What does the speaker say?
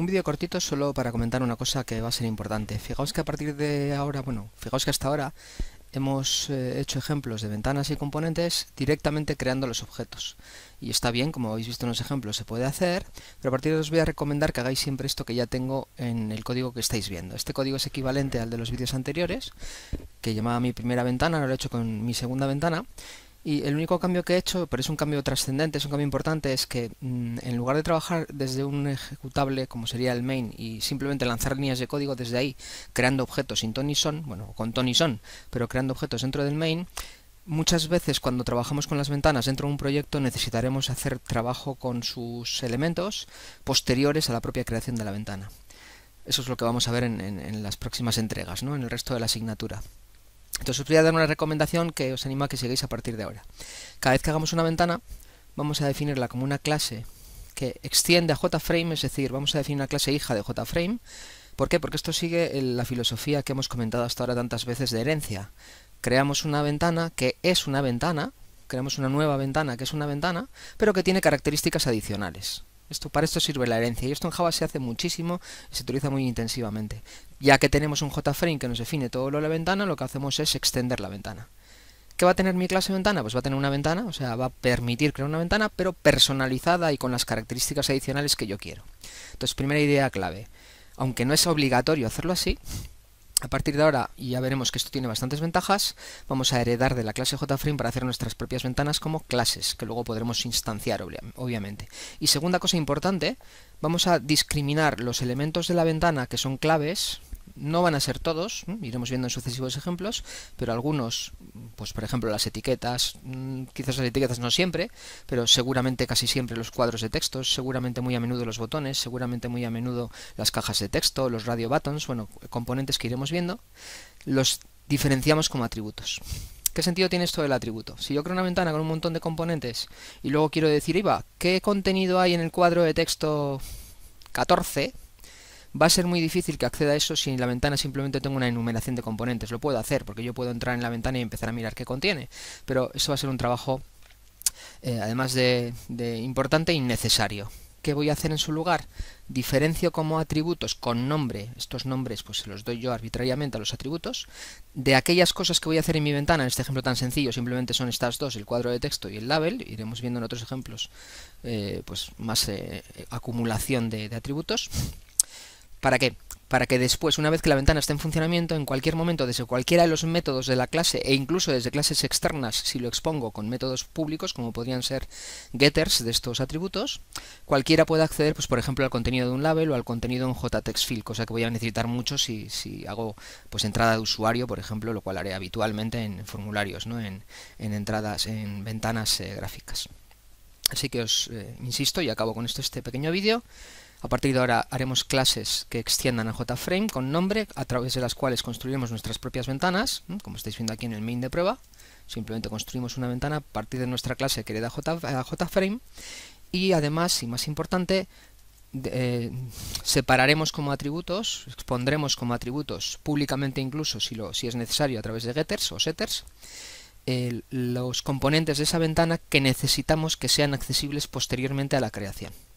Un vídeo cortito solo para comentar una cosa que va a ser importante. Fijaos que a partir de ahora, bueno, fijaos que hasta ahora hemos eh, hecho ejemplos de ventanas y componentes directamente creando los objetos. Y está bien, como habéis visto en los ejemplos, se puede hacer, pero a partir de ahora os voy a recomendar que hagáis siempre esto que ya tengo en el código que estáis viendo. Este código es equivalente al de los vídeos anteriores, que llamaba mi primera ventana, ahora lo he hecho con mi segunda ventana, y el único cambio que he hecho, pero es un cambio trascendente, es un cambio importante, es que mm, en lugar de trabajar desde un ejecutable como sería el main y simplemente lanzar líneas de código desde ahí, creando objetos sin Tonyson, bueno, con Tonyson, pero creando objetos dentro del main, muchas veces cuando trabajamos con las ventanas dentro de un proyecto necesitaremos hacer trabajo con sus elementos posteriores a la propia creación de la ventana. Eso es lo que vamos a ver en, en las próximas entregas, ¿no? en el resto de la asignatura. Entonces os voy a dar una recomendación que os animo a que sigáis a partir de ahora. Cada vez que hagamos una ventana, vamos a definirla como una clase que extiende a JFrame, es decir, vamos a definir una clase hija de JFrame. ¿Por qué? Porque esto sigue la filosofía que hemos comentado hasta ahora tantas veces de herencia. Creamos una ventana que es una ventana, creamos una nueva ventana que es una ventana, pero que tiene características adicionales. Esto, para esto sirve la herencia. Y esto en Java se hace muchísimo y se utiliza muy intensivamente. Ya que tenemos un JFrame que nos define todo lo de la ventana, lo que hacemos es extender la ventana. ¿Qué va a tener mi clase ventana? Pues va a tener una ventana, o sea, va a permitir crear una ventana, pero personalizada y con las características adicionales que yo quiero. Entonces, primera idea clave. Aunque no es obligatorio hacerlo así, a partir de ahora, y ya veremos que esto tiene bastantes ventajas, vamos a heredar de la clase JFrame para hacer nuestras propias ventanas como clases, que luego podremos instanciar, obviamente. Y segunda cosa importante, vamos a discriminar los elementos de la ventana que son claves, no van a ser todos, iremos viendo en sucesivos ejemplos, pero algunos, pues por ejemplo las etiquetas, mm, quizás las etiquetas no siempre, pero seguramente casi siempre los cuadros de texto, seguramente muy a menudo los botones, seguramente muy a menudo las cajas de texto, los radio buttons, bueno, componentes que iremos viendo, los diferenciamos como atributos. ¿Qué sentido tiene esto del atributo? Si yo creo una ventana con un montón de componentes y luego quiero decir, iba, ¿qué contenido hay en el cuadro de texto 14? va a ser muy difícil que acceda a eso si en la ventana simplemente tengo una enumeración de componentes. Lo puedo hacer porque yo puedo entrar en la ventana y empezar a mirar qué contiene, pero eso va a ser un trabajo eh, además de, importante, innecesario. ¿Qué voy a hacer en su lugar? Diferencio como atributos con nombre, estos nombres pues se los doy yo arbitrariamente a los atributos, de aquellas cosas que voy a hacer en mi ventana, en este ejemplo tan sencillo, simplemente son estas dos, el cuadro de texto y el label, iremos viendo en otros ejemplos eh, pues más eh, acumulación de atributos, ¿Para qué? Para que después, una vez que la ventana esté en funcionamiento, en cualquier momento, desde cualquiera de los métodos de la clase e incluso desde clases externas, si lo expongo con métodos públicos, como podrían ser getters de estos atributos, cualquiera pueda acceder, pues, por ejemplo, al contenido de un label o al contenido de un JTextField, cosa que voy a necesitar mucho si, hago pues, entrada de usuario, por ejemplo, lo cual haré habitualmente en formularios, ¿no? en, entradas, en ventanas eh, gráficas. Así que os eh, insisto y acabo con esto este pequeño vídeo. A partir de ahora haremos clases que extiendan a JFrame con nombre, a través de las cuales construiremos nuestras propias ventanas, como estáis viendo aquí en el main de prueba. Simplemente construimos una ventana a partir de nuestra clase que hereda eh, a JFrame. Y además, y más importante, eh, separaremos como atributos, expondremos como atributos públicamente incluso, si, lo, es necesario, a través de getters o setters, los componentes de esa ventana que necesitamos que sean accesibles posteriormente a la creación.